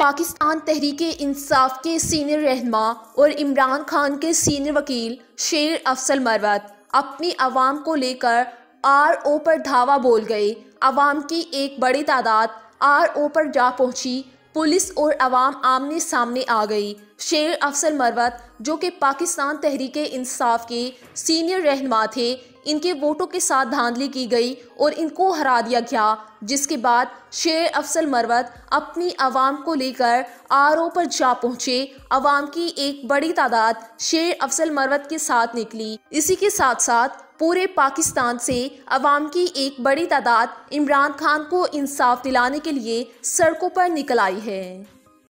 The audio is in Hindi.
पाकिस्तान तहरीक इंसाफ के सीनियर रहनमा और इमरान खान के सीनियर वकील शेर अफसल मरवत अपनी आवाम को लेकर आर ओ पर धावा बोल गए आवाम की एक बड़ी तादाद आर ओ पर जा पहुंची पुलिस और आवाम आमने सामने आ गई शेर अफसल मरवत जो कि पाकिस्तान तहरीक इंसाफ के सीनियर रहनमा थे इनके वोटों के साथ धांधली की गई और इनको हरा दिया गया जिसके बाद शेर अफसल मरवत अपनी आवाम को लेकर आर पर जा पहुंचे आवाम की एक बड़ी तादाद शेर अफसल मरवत के साथ निकली इसी के साथ साथ पूरे पाकिस्तान से अवाम की एक बड़ी तादाद इमरान खान को इंसाफ दिलाने के लिए सड़कों पर निकल आई है